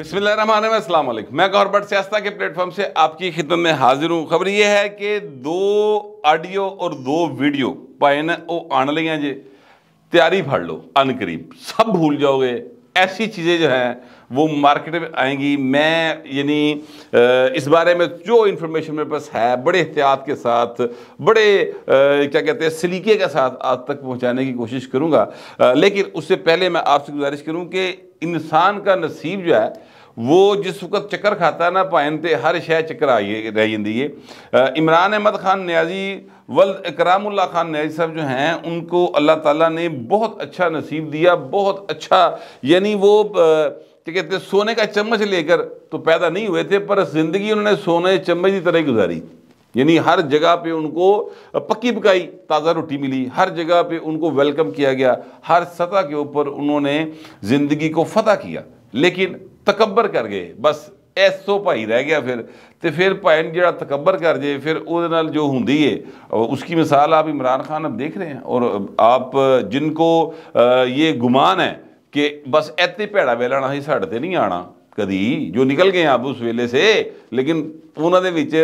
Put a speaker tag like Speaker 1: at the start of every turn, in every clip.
Speaker 1: बिस्मिल्लाम मैं गौरबट सियास्ता के प्लेटफॉर्म से आपकी खिदमत में हाजिर हूँ खबर यह है कि दो ऑडियो और दो वीडियो पाइन वो आने लगे जी तैयारी फड़ लो अनकरीब सब भूल जाओगे ऐसी चीज़ें जो हैं वो मार्केट में आएंगी मैं यानी इस बारे में जो इन्फॉर्मेशन मेरे पास है बड़े एहतियात के साथ बड़े क्या कहते हैं सलीके के साथ आज तक पहुंचाने की कोशिश करूंगा लेकिन उससे पहले मैं आपसे गुजारिश करूं कि इंसान का नसीब जो है वो जिस वक्त चक्कर खाता है ना पायनते हर शह चक्कर आई रह जी है इमरान अहमद ख़ान न्याजी वल इकराम ख़ान न्याजी साहब जो हैं उनको अल्लाह ताला ने बहुत अच्छा नसीब दिया बहुत अच्छा यानी वो क्या कहते हैं सोने का चम्मच लेकर तो पैदा नहीं हुए थे पर ज़िंदगी उन्होंने सोने चम्मच की तरह गुजारी यानी हर जगह पे उनको पक्की पकाई ताज़ा रोटी मिली हर जगह पे उनको वेलकम किया गया हर सतह के ऊपर उन्होंने ज़िंदगी को फतह किया लेकिन ਤਕੱਬਰ ਕਰ ਗਏ ਬਸ ਐਸੋ ਭਾਈ ਰਹਿ ਗਿਆ ਫਿਰ ਤੇ ਫਿਰ ਭਾਈ ਜਿਹੜਾ ਤਕੱਬਰ ਕਰ ਜੇ ਫਿਰ ਉਹਦੇ ਨਾਲ ਜੋ ਹੁੰਦੀ ਏ ਉਸ है ਮਿਸਾਲ ਆਪ ਇਮਰਾਨ ਖਾਨ खान ਦੇਖ ਰਹੇ ਹਨ ਔਰ ਆਪ आप ਕੋ ਇਹ ਗੁਮਾਨ ਹੈ ਕਿ ਬਸ ਇੱਥੇ ਭੈੜਾ ਵੇਲਣਾ ਹੀ ਸਾਡੇ ਤੇ ਨਹੀਂ ਆਣਾ ਕਦੀ ਜੋ ਨਿਕਲ ਗਏ ਆਪ ਉਸ ਵੇਲੇ ਸੇ ਲੇਕਿਨ ਉਹਨਾਂ ਦੇ ਵਿੱਚ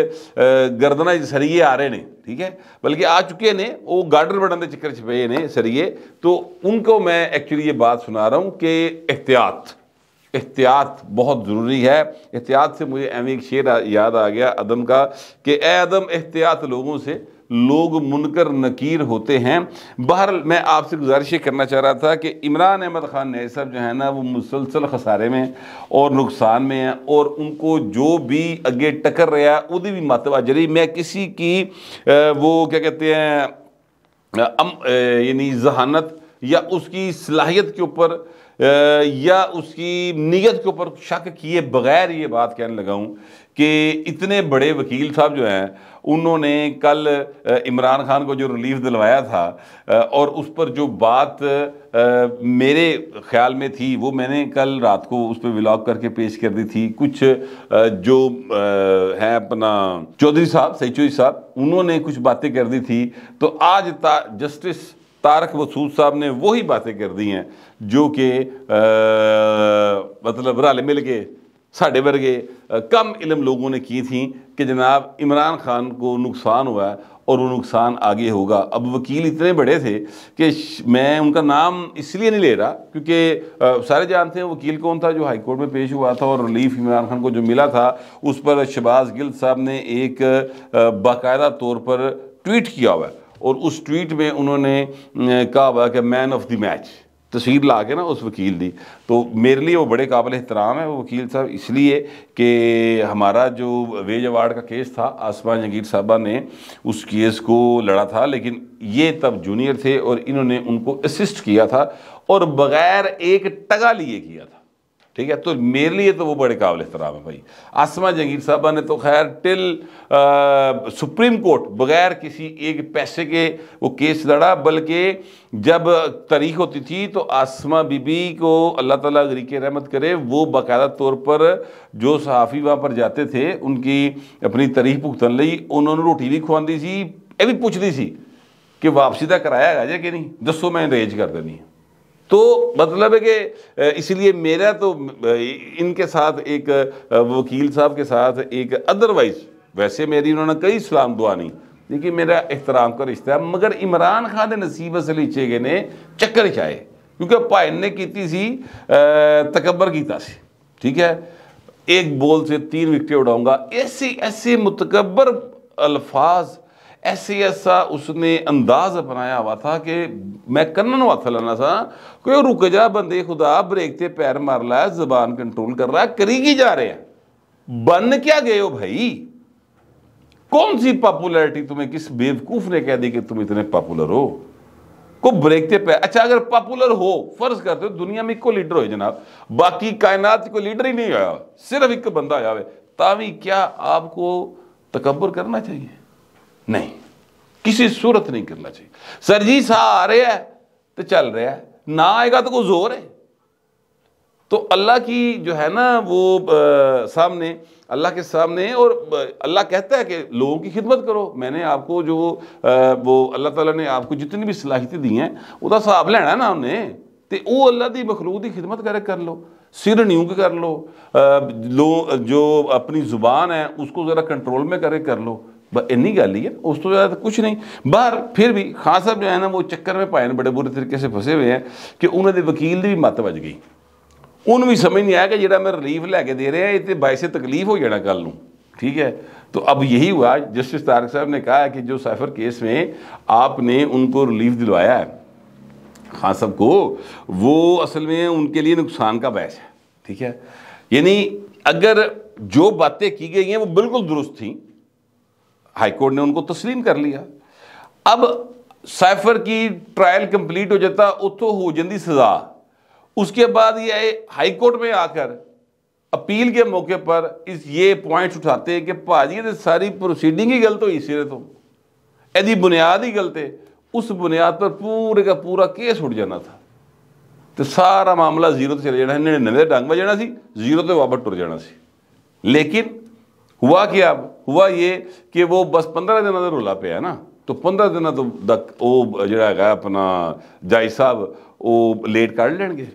Speaker 1: ਗਰਦਨਾਂ 'ਚ ਸਰੀਏ ਆ ਰਹੇ ਨੇ ਠੀਕ ਹੈ ਬਲਕਿ ਆ ਚੁੱਕੇ ਨੇ ਉਹ ਗਾਰਡਰ ਬਣਨ ਦੇ ਚੱਕਰ 'ਚ ਪਏ ਨੇ ਸਰੀਏ ਤੋਂ ਉਨਕੋ ਮੈਂ ਐਕਚੁਅਲੀ ਇਹ ਬਾਤ ਸੁਣਾ ਰਹਾ ਹੂੰ ਕਿ ਇhtiyat एहतियात बहुत ज़रूरी है एहतियात से मुझे एम एक शेर याद आ गया अदम का कि एदम एहतियात लोगों से लोग मुनकर नकीर होते हैं बहर मैं आपसे गुजारिश करना चाह रहा था कि इमरान अहमद ख़ान नए साहब जो है ना वो मुसलसल खसारे में और नुकसान में हैं और उनको जो भी अगे टकर रहा है वो भी मातवा जरी मैं किसी की वो क्या कहते हैं यानी जहानत या उसकी सलाहियत के ऊपर या उसकी नीयत के ऊपर शक किए बगैर ये बात कहने लगा हूँ कि इतने बड़े वकील साहब जो हैं उन्होंने कल इमरान खान को जो रिलीफ दिलवाया था और उस पर जो बात मेरे ख्याल में थी वो मैंने कल रात को उस पर विलॉग करके पेश कर दी थी कुछ जो हैं अपना चौधरी साहब सही चौधरी साहब उन्होंने कुछ बातें कर दी थी तो आज जस्टिस तारक मसूद साहब ने वही बातें कर दी हैं जो कि मतलब रल मिल के साढ़े वर्गे कम इलम लोगों ने की थी कि जनाब इमरान खान को नुकसान हुआ और वो नुकसान आगे होगा अब वकील इतने बड़े थे कि मैं उनका नाम इसलिए नहीं ले रहा क्योंकि सारे जानते हैं वकील कौन था जो हाई कोर्ट में पेश हुआ था और रिलीफ इमरान खान को जो मिला था उस पर शबाज गिल साहब ने एक बाकायदा तौर पर ट्वीट किया हुआ है और उस ट्वीट में उन्होंने कहा हुआ कि मैन ऑफ द मैच तस्वीर ला के ना उस वकील दी तो मेरे लिए वो बड़े काबिल एहतराम है वो वकील साहब इसलिए कि हमारा जो वेज अवार्ड का केस था आसमान जंगीर साहबा ने उस केस को लड़ा था लेकिन ये तब जूनियर थे और इन्होंने उनको असिस्ट किया था और बग़ैर एक टगा लिए किया था ठीक है तो मेरे लिए तो वो बड़े काबिल एहतराम है भाई आसमा जंगीर साहबा ने तो खैर टिल आ, सुप्रीम कोर्ट बगैर किसी एक पैसे के वो केस लड़ा बल्कि जब तारीख होती थी तो आसमा बीबी को अल्लाह ताला तरीक रहमत करे वो बाकायदा तौर पर जो सहाफ़ी वहाँ पर जाते थे उनकी अपनी तारीख भुगतान ली उन्होंने रोटी भी खुआती सी ये भी पूछती सी कि वापसी का किराया है जे कि नहीं दसो मैं रेज कर देनी है तो मतलब है कि इसलिए मेरा तो इनके साथ एक वकील साहब के साथ एक अदरवाइज वैसे मेरी उन्होंने कई सलाम दुआ नहीं लेकिन मेरा एहतराम का रिश्ता है मगर इमरान खान ने नसीब लीचे गए ने चक्कर चाहे क्योंकि भाइन ने की सी तकबर किया ठीक है एक बॉल से तीन विकटें उड़ाऊंगा ऐसे ऐसे मुतकबर अल्फाज ऐसे ऐसा उसने अंदाज अपनाया हुआ था कि मैं कन्न हथ लाना सा कोई रुक जा बंदे खुदा ब्रेक से पैर मार ला है जबान कंट्रोल कर रहा है करी की जा रहे हैं बन क्या गए हो भाई कौन सी पॉपुलैरिटी तुम्हें किस बेवकूफ ने कह दी कि तुम इतने पॉपुलर हो को ब्रेक से पे अच्छा अगर पॉपुलर हो फर्ज करते हो दुनिया में इको लीडर हो जनाब बाकी कायनात कोई लीडर ही नहीं आया सिर्फ एक बंदा आया हुआ क्या आपको तकबर करना चाहिए नहीं किसी सूरत नहीं करना चाहिए सर जी सा आ रहा है तो चल रहा है ना आएगा तो कोई जोर है तो अल्लाह की जो है ना वो आ, सामने अल्लाह के सामने और अल्लाह कहता है कि लोगों की खिदमत करो मैंने आपको जो आ, वो अल्लाह ताला ने आपको जितनी भी सलाहित दी हैं हिसाब लेना है ना उन्हें तो वो अल्लाह की मखलूक की खिदमत करे कर लो सिर न्यूक कर लो लो जो अपनी ज़ुबान है उसको ज़रा कंट्रोल में करे कर लो इन्नी गल ही है उस तो ज़्यादा कुछ नहीं बाहर फिर भी खान साहब जो है ना वो चक्कर में पाए बड़े बुरे तरीके से फंसे हुए हैं कि उन्होंने वकील की भी मत बज गई उन्होंने भी समझ नहीं आया कि जो मैं रिलीफ लैके दे रहा ये बायस तकलीफ हो जाए कल ठीक है तो अब यही हुआ जस्टिस तारक साहब ने कहा कि जो साइफर केस में आपने उनको रिलीफ दिलवाया है खान साहब को वो असल में उनके लिए नुकसान का बहस है ठीक है यानी अगर जो बातें की गई हैं वो बिल्कुल दुरुस्त थीं हाईकोर्ट ने उनको तस्लीम कर लिया अब साइफर की ट्रायल कंप्लीट हो जाता उतो हो जाती सज़ा उसके बाद ये हाईकोर्ट में आकर अपील के मौके पर इस ये पॉइंट्स उठाते हैं कि भाजी ये सारी प्रोसीडिंग ही गलत हुई सिरे तो यदि बुनियाद ही गलत है उस बुनियाद पर पूरे का पूरा केस उठ जाना था तो सारा मामला जीरो तो चले जाना ढंग में जाना सी जीरो तो वापस टुर जाना सी लेकिन हुआ क्या अब हुआ ये कि वो बस पंद्रह दिन अंदर रोला पे है ना तो पंद्रह दिन तो दक वो जो है अपना जाय साहब वो लेट कर लेंगे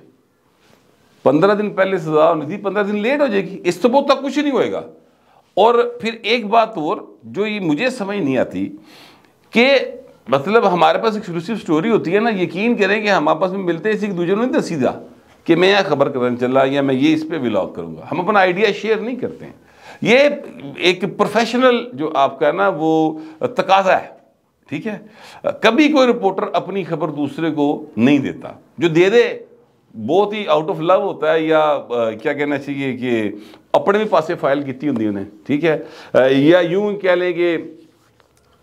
Speaker 1: पंद्रह दिन पहले सजा होनी थी पंद्रह दिन लेट हो जाएगी इस तो बहुत तक कुछ नहीं होएगा और फिर एक बात और जो ये मुझे समझ नहीं आती कि मतलब हमारे पास एक्सक्लूसिव स्टोरी होती है ना यकीन करें कि हम आपस में मिलते हैं इसी दूसरे को नहीं सीधा कि मैं यहाँ खबर करने चल रहा या मैं ये इस पर ब्लॉग करूँगा हम अपना आइडिया शेयर नहीं करते हैं ये एक प्रोफेशनल जो आपका है ना वो तकाजा है ठीक है कभी कोई रिपोर्टर अपनी खबर दूसरे को नहीं देता जो दे दे बहुत ही आउट ऑफ लव होता है या क्या कहना चाहिए कि अपने भी पासे फाइल की होंगी उन्हें ठीक है या यूं कह लें कि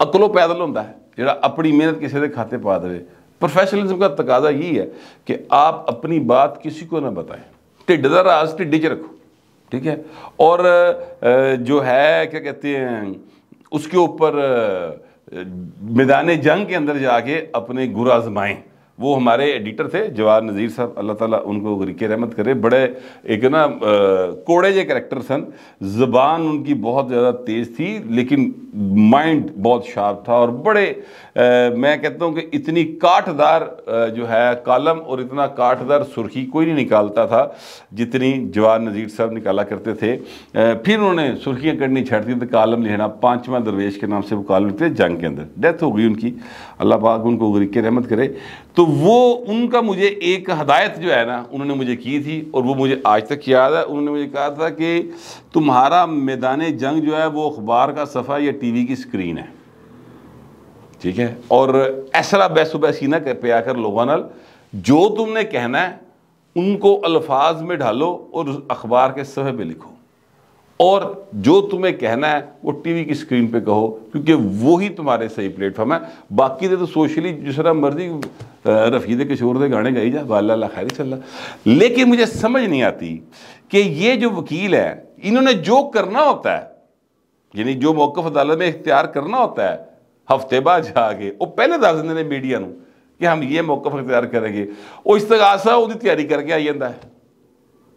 Speaker 1: अकलो पैदल होता है जोड़ा अपनी मेहनत किसी के खाते पा दे प्रोफेशनलिज्म का तकाजा यही है कि आप अपनी बात किसी को ना बताएं ढिड का राज ढिड च रखो ठीक है और जो है क्या कहते हैं उसके ऊपर मैदान जंग के अंदर जाके अपने गुर आजमाएँ वो हमारे एडिटर थे जवाहर नज़ीर साहब अल्लाह ताला उनको गरीके रहमत करे बड़े एक ना कोड़े जे करेक्टर सन ज़बान उनकी बहुत ज़्यादा तेज़ थी लेकिन माइंड बहुत शार्प था और बड़े मैं कहता हूँ कि इतनी काटदार जो है कालम और इतना काटदार सुर्खी कोई नहीं निकालता था जितनी जवाहर नज़ीर साहब निकाला करते थे फिर उन्होंने सुर्खियाँ करनी छाड़ दी तो कालम लिखना पाँचवा दरवेश के नाम से वो कालम लिखते जंग के अंदर डेथ हो गई उनकी अल्लाह पाक उनको के रहमत करे तो वो उनका मुझे एक हदायत जो है ना उन्होंने मुझे की थी और वो मुझे आज तक याद है उन्होंने मुझे कहा था कि तुम्हारा मैदान जंग जो है वो अखबार का सफ़ा या टी वी की स्क्रीन है है और ऐसा ਇਸ ਤਰ੍ਹਾਂ ना कर पे आकर लोगों ਨਾਲ जो तुमने कहना है उनको अल्फाज में ढालो और अखबार के सफ़े पे लिखो और जो तुम्हें कहना है वो टीवी की स्क्रीन पे कहो क्योंकि वो ही तुम्हारे सही प्लेटफॉर्म है बाकी दे तो सोशली जिस तरह मर्जी रफ़ी दे किशोर दे गाने गाई जा वाला खैर चल लेकिन मुझे समझ नहीं आती कि ये जो वकील है इन्होंने जो करना होता है यानी जो मौकफ अदालत में इख्तियार करना होता है ਹਫਤੇ ਬਾਅਦ ਜਾ ਕੇ ਉਹ ਪਹਿਲੇ ਦੱਸ ਦਿੰਦੇ ਨੇ ਮੀਡੀਆ ਨੂੰ ਕਿ ਹਮ ਇਹ ਮੌਕਫ ਤਿਆਰ ਕਰਾਂਗੇ ਉਹ ਇਸਤਗਾਸਾ ਉਹਦੀ ਤਿਆਰੀ ਕਰਕੇ ਆ ਜਾਂਦਾ ਹੈ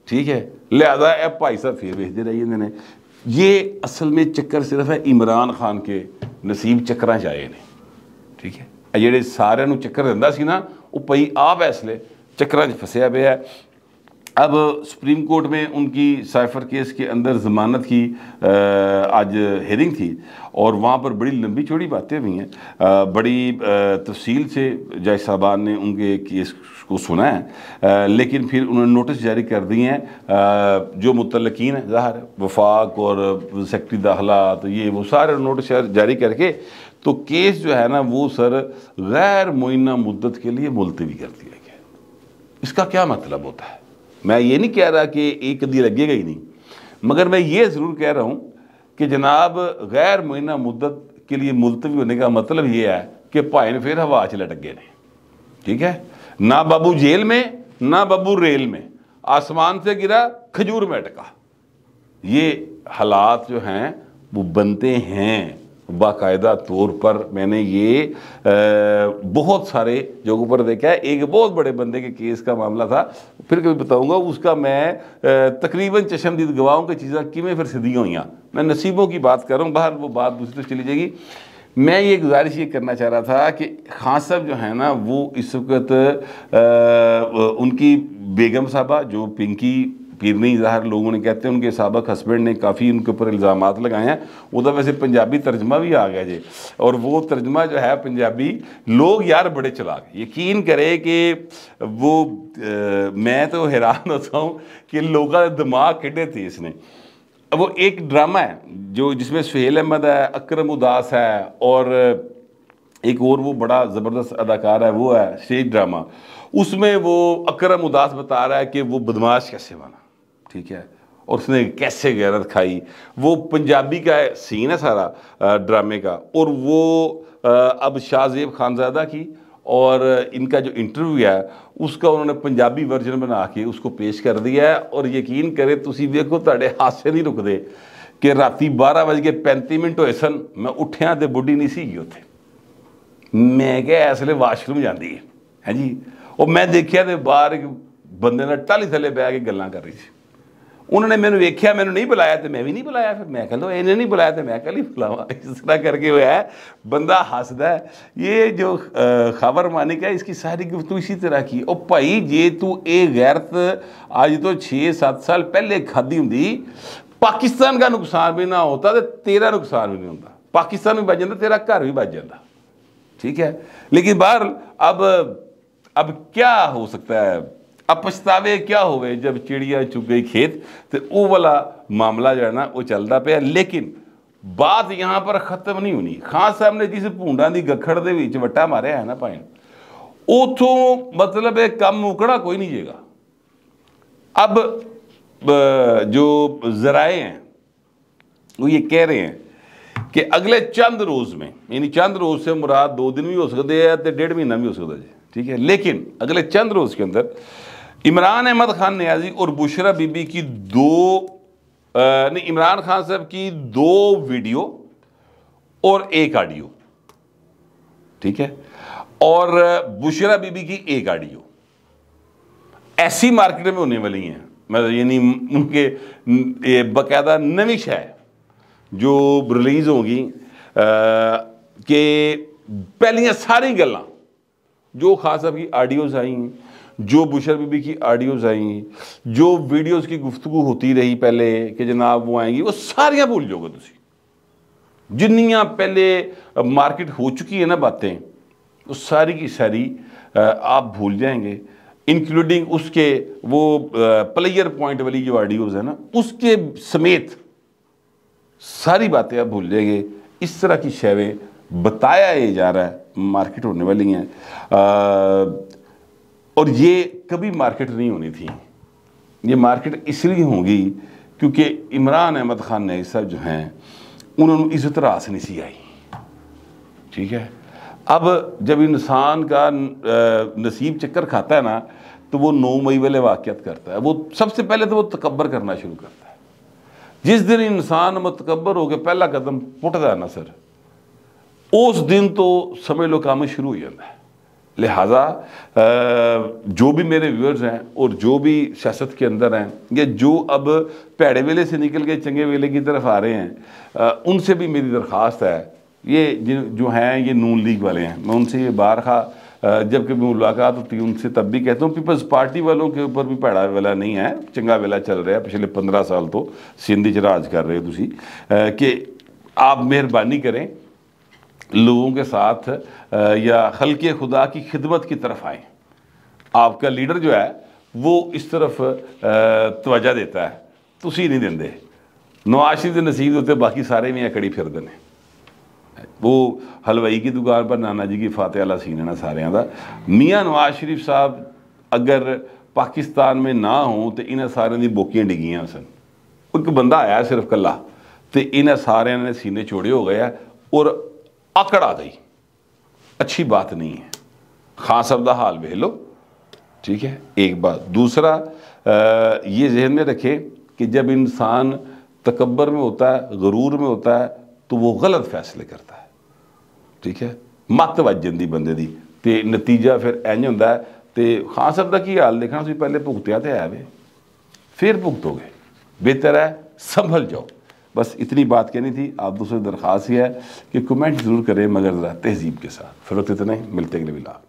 Speaker 1: ਠੀਕ ਹੈ ਲਿਆਦਾ ਇਹ ਭਾਈ ਸਾਹਿਬ ਫੇਰ ਵੇਚਦੇ ਰਹੀ ਜਾਂਦੇ ਨੇ ਇਹ ਅਸਲ ਵਿੱਚ ਚੱਕਰ ਸਿਰਫ ਹੈ ਇਮਰਾਨ ਖਾਨ ਕੇ ਨਸੀਬ ਚੱਕਰਾਂ 'ਚ ਆਏ ਨੇ ਠੀਕ ਹੈ ਇਹ ਜਿਹੜੇ ਸਾਰਿਆਂ ਨੂੰ ਚੱਕਰ ਦਿੰਦਾ ਸੀ ਨਾ ਉਹ ਪਈ ਆ ਫੈਸਲੇ ਚੱਕਰਾਂ 'ਚ ਫਸਿਆ ਪਿਆ ਹੈ अब सुप्रीम कोर्ट में उनकी साइफर केस के अंदर ज़मानत की आज हेरिंग थी और वहाँ पर बड़ी लंबी चौड़ी बातें हुई हैं बड़ी तफसील से जाय साहबान ने उनके केस को सुना है लेकिन फिर उन्होंने नोटिस जारी कर दिए हैं जो मुतलकिन है ज़ाहिर वफाक और सेक्रटरी दाखिला तो ये वो सारे नोटिस जारी करके तो केस जो है ना वो सर गैर मुइना मुद्दत के लिए मुलतवी कर दिया गया इसका क्या मतलब होता है मैं ये नहीं कह रहा कि एक दी लगेगा ही नहीं मगर मैं ये ज़रूर कह रहा हूँ कि जनाब गैर मुइना मुद्दत के लिए मुलतवी होने का मतलब ये है कि भाई फिर हवा से लटक गए ठीक है ना बाबू जेल में ना बाबू रेल में आसमान से गिरा खजूर में अटका ये हालात जो हैं वो बनते हैं बाकायदा तौर पर मैंने ये आ, बहुत सारे जगहों पर देखा है एक बहुत बड़े बंदे के केस का मामला था फिर कभी बताऊंगा उसका मैं तकरीबन चशमदीद गवाहों की चीज़ें किमें फिर सिद्धियाँ हुई मैं नसीबों की बात कर रहा हूँ बाहर वो बात दूसरी तरफ तो चली जाएगी मैं ये गुजारिश ये करना चाह रहा था कि खान साहब जो है ना वो इस वक्त उनकी बेगम साहबा जो पिंकी पीरनी जहर लोगों ने कहते हैं उनके सबक हस्बैंड ने काफ़ी उनके ऊपर इल्ज़ाम लगाए हैं उदा तो वैसे पंजाबी तर्जमा भी आ गया जे और वो तर्जमा जो है पंजाबी लोग यार बड़े चला गए यकीन करे कि वो आ, मैं तो हैरान होता हूँ कि लोगों का दिमाग किडे थे इसने वो एक ड्रामा है जो जिसमें सुहेल अहमद है अक्रम उदास है और एक और वो बड़ा ज़बरदस्त अदाकार है वो है स्टेज ड्रामा उसमें वो अक्रम उदास बता रहा है कि वो बदमाश कैसे बना ठीक है और उसने कैसे गैरत खाई वो पंजाबी का सीन है सारा ड्रामे का और वो अब शाहजेब खानजादा की और इनका जो इंटरव्यू है उसका उन्होंने पंजाबी वर्जन बना के उसको पेश कर दिया है और यकीन करे तुम देखो ਤੁਹਾਡੇ ਹਾਸੇ ਨਹੀਂ ਰੁਕਦੇ ਕਿ ਰਾਤੀ 12:35 ਮਿੰਟ ਹੋਏ ਸਨ ਮੈਂ ਉੱਠਿਆ ਤੇ ਬੁੱਢੀ ਨਹੀਂ ਸੀਗੀ ਉੱਥੇ ਮੈਂ ਕਿਹਾ ਐਸਲੇ ਵਾਸ਼ਰੂਮ ਜਾਂਦੀ ਹੈ है ਉਹ ਮੈਂ ਦੇਖਿਆ ਤੇ ਬਾਹਰ ਇੱਕ ਬੰਦੇ बंद टाली थले बह के गल कर रही थी ਉਹਨਾਂ ਨੇ ਮੈਨੂੰ ਵੇਖਿਆ ਮੈਨੂੰ ਨਹੀਂ ਬੁਲਾਇਆ ਤੇ ਮੈਂ ਵੀ ਨਹੀਂ ਬੁਲਾਇਆ ਫਿਰ ਮੈਂ ਕਹਿੰਦਾ ਇਹਨੇ ਨਹੀਂ ਬੁਲਾਇਆ ਤੇ ਮੈਂ ਕੱਲੀ ਬੁਲਾਵਾ ਇਸ ਤਰ੍ਹਾਂ ਕਰਕੇ ਹੋਇਆ ਬੰਦਾ ਹੱਸਦਾ ਇਹ ਜੋ ਖਬਰ ਮਾਨੀ ਹੈ ਇਸकी ਸਾਰੀ ਗੁਫ਼ਤੂ ਇਸੇ ਤਰ੍ਹਾਂ ਕੀ ਉਹ ਭਾਈ ਜੇ ਤੂੰ ਇਹ ਗੈਰਤ ਅੱਜ ਤੋਂ 6-7 ਸਾਲ ਪਹਿਲੇ ਖਾਦੀ ਹੁੰਦੀ ਪਾਕਿਸਤਾਨ ਦਾ ਨੁਕਸਾਨ ਵੀ ਨਾ ਹੁੰਦਾ ਤੇ ਤੇਰਾ ਨੁਕਸਾਨ ਵੀ ਨਹੀਂ ਹੁੰਦਾ ਪਾਕਿਸਤਾਨ ਵੀ ਵੱਜ ਜਾਂਦਾ ਤੇਰਾ ਘਰ ਵੀ ਵੱਜ ਜਾਂਦਾ ਠੀਕ ਹੈ ਲੇਕਿਨ ਬਾਹਰ ਅਬ ਅਬ ਕੀ ਹੋ ਸਕਦਾ ਹੈ ਆ ਕਿਆ ਹੋਵੇ ਜਦ ਚਿੜੀਆਂ ਚੁਗ ਗਈ ਖੇਤ ਤੇ ਉਹ ਵਾਲਾ ਮਾਮਲਾ ਜਿਹੜਾ ਨਾ ਉਹ ਚੱਲਦਾ ਪਿਆ ਲੇਕਿਨ ਬਾਤ ਯਹਾਂ ਪਰ ਖਤਮ ਨਹੀਂ ਹੋਣੀ ਖਾਨ ਸਾਹਿਬ ਨੇ ਜਿਸ ਭੂੰਡਾਂ ਦੀ ਗੱਖੜ ਦੇ ਵਿੱਚ ਵਟਾ ਮਾਰਿਆ ਹੈ ਨਾ ਭਾਈ ਉਥੋਂ ਮਤਲਬ ਇਹ ਕੰਮ ਮੁਕੜਾ ਕੋਈ ਨਹੀਂ ਜੇਗਾ ਅਬ ਜੋ ਜ਼ਰਾਏ ਹੈ ਉਹ ਇਹ ਕਹਿ ਰਹੇ ਹੈ ਕਿ ਅਗਲੇ ਚੰਦ ਰੋਜ਼ ਮੇ ਯਾਨੀ ਚੰਦ ਰੋਜ਼ ਸੇ ਮੁਰਾਦ दो ਦਿਨ ਵੀ ਹੋ ਸਕਦੇ ਆ ਤੇ डेढ़ ਮਹੀਨਾ ਵੀ ਹੋ ਸਕਦਾ ਜੀ ਠੀਕ ਹੈ ਲੇਕਿਨ ਅਗਲੇ ਚੰਦ ਰੋਜ਼ ਕੇ ਅੰਦਰ इमरान अहमद खान न्याजी और बुशरा बीबी की दो नहीं इमरान खान साहब की दो वीडियो और एक ऑडियो ठीक है और बुशरा बीबी की एक ऑडियो ऐसी मार्केट में होने वाली हैं मतलब यानी उनके बाकायदा नविश है जो रिलीज होगी कि पहलियाँ सारी गल जो खास साहब की आडियोज आई हैं जो बुशर बीबी की ऑडियोज़ आई जो वीडियोज़ की गुफ्तु होती रही पहले कि जनाब वो आएंगी वो सारियाँ भूल जाओगे तुम जिन्नियाँ पहले मार्केट हो चुकी है ना बातें उस सारी की सारी आप भूल जाएंगे इंक्लूडिंग उसके वो प्लेयर पॉइंट वाली जो ऑडियोज़ है ना उसके समेत सारी बातें आप भूल जाएंगे इस तरह की शेवें बताया ये जा रहा है मार्केट होने वाली हैं और ये कभी मार्केट नहीं होनी थी ये मार्केट इसलिए होगी क्योंकि इमरान अहमद ख़ान ने साहब जो हैं उन्होंने इज्जत रास नहीं सी आई ठीक है अब जब इंसान का नसीब चक्कर खाता है ना तो वो नौ मई वाले वाक़ात करता है वो सबसे पहले तो वो तकबर करना शुरू करता है जिस दिन इंसान मतकबर हो गया पहला कदम पुटता है ना सर उस दिन तो समझ लो काम शुरू हो जाता है लिहाजा जो भी मेरे व्यूअर्स हैं और जो भी सियासत के अंदर हैं या जो अब भेड़े वेले से निकल के चंगे वेले की तरफ आ रहे हैं उनसे भी मेरी दरख्वास्त है ये जो हैं ये नून लीग वाले हैं मैं उनसे ये बार खा जबकि मुलाकात होती है उनसे तब भी कहता हूँ पीपल्स पार्टी वालों के ऊपर भी भैड़ा वेला नहीं है चंगा वेला चल रहा है पिछले पंद्रह साल तो सिंधी च राज कर रहे हो तुम कि आप मेहरबानी करें लोगों के साथ या खलके खुदा की खिदमत की तरफ आएँ आपका लीडर जो है वो इस तरफ तवज्जा देता है ਤੁਸੀਂ ਨਹੀਂ ਦਿੰਦੇ ਨਵਾਸ਼ੀ ਦੇ ਨਸੀਬ ਉੱਤੇ ਬਾਕੀ ਸਾਰੇ ਵੀ ਅਕੜੀ ਫਿਰਦੇ ਨੇ ਉਹ ਹਲਵਾਈ ਦੀ ਦੁਕਾਨ ਪਰ ਨਾਨਾ ਜੀ ਕੀ ਫਾਤਿਹ ਅਲਾ ਸੀਨਣਾ ਸਾਰਿਆਂ ਦਾ ਮੀਆਂ ਨਵਾਜ਼ ਸ਼ਰੀਫ ਸਾਹਿਬ ਅਗਰ ਪਾਕਿਸਤਾਨ ਮੇ ਨਾ ਹੋਂ ਤੇ ਇਹਨਾਂ ਸਾਰਿਆਂ ਦੀ ਬੋਕੀਆਂ ਡਿਗੀਆਂ ਸਨ ਇੱਕ ਬੰਦਾ ਆਇਆ ਸਿਰਫ ਕੱਲਾ ਤੇ ਇਹਨਾਂ ਸਾਰਿਆਂ ਨੇ ਸੀਨੇ ਚੋੜੇ ਹੋ ਗਏ ਔਰ अकड़ आ गई अच्छी बात नहीं है खास अब्दा हाल बहलो ठीक है एक बात दूसरा ये जहन में रखें कि जब इंसान तकबर में होता है गरूर में होता है तो वो गलत फैसले करता है ठीक है मत ਵੱਜ ਜਾਂਦੀ ਬੰਦੇ ਦੀ ਤੇ ਨਤੀਜਾ ਫਿਰ ਇੰਜ ਹੁੰਦਾ ਤੇ ਖਾਨ ਸਾਹਿਬ ਦਾ ਕੀ ਹਾਲ ਦੇਖਣਾ ਤੁਸੀਂ ਪਹਿਲੇ है ਤੇ ਆਇਆ ਵੇ ਫਿਰ ਭੁਗਤੋਗੇ ਬਿਹਤਰ ਹੈ बस इतनी बात कहनी थी आप दूसरे दरख्वास्त ही है कि कमेंट ज़रूर करें मगर ज़रा तहजीब के साथ फिर इतना ही मिलते अगले मिला